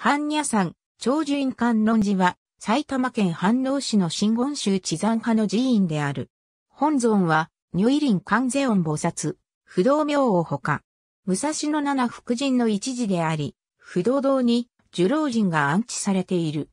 般若山、長寿院観音寺は、埼玉県飯能市の新言宗地山派の寺院である。本尊は、如意林観世音菩薩、不動明王ほか、武蔵野七福神の一寺であり、不動堂に、樹老人が安置されている。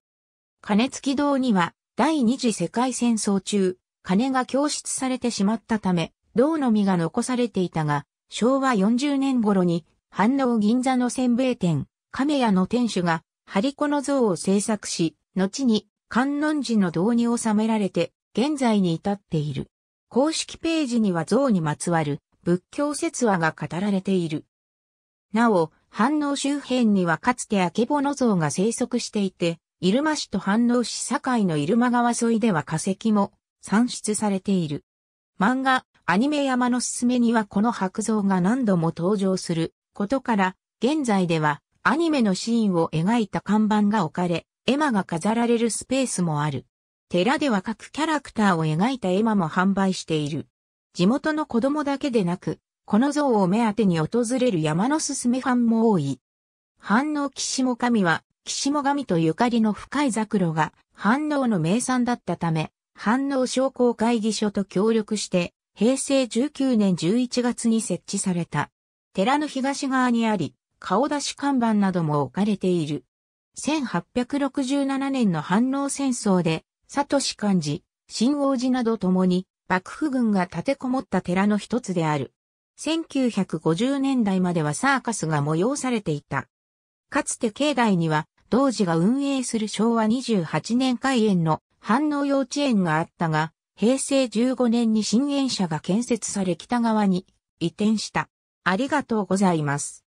金付堂には、第二次世界戦争中、金が供出されてしまったため、銅の実が残されていたが、昭和40年頃に、半能銀座の煎餅店、亀屋の店主が、張り子の像を制作し、後に観音寺の道に収められて、現在に至っている。公式ページには像にまつわる仏教説話が語られている。なお、反応周辺にはかつてあけぼの像が生息していて、入間市と反応市境の入間川沿いでは化石も産出されている。漫画、アニメ山のすすめにはこの白像が何度も登場することから、現在ではアニメのシーンを描いた看板が置かれ、絵馬が飾られるスペースもある。寺では各キャラクターを描いた絵馬も販売している。地元の子供だけでなく、この像を目当てに訪れる山のすすめファンも多い。反応岸も神は、岸も神とゆかりの深いザクロが、反応の名産だったため、反応商工会議所と協力して、平成19年11月に設置された。寺の東側にあり、顔出し看板なども置かれている。1867年の反応戦争で、サトシ漢字、新王子などともに、幕府軍が立てこもった寺の一つである。1950年代まではサーカスが催されていた。かつて境内には、同時が運営する昭和28年開園の反応幼稚園があったが、平成15年に新園舎が建設され北側に移転した。ありがとうございます。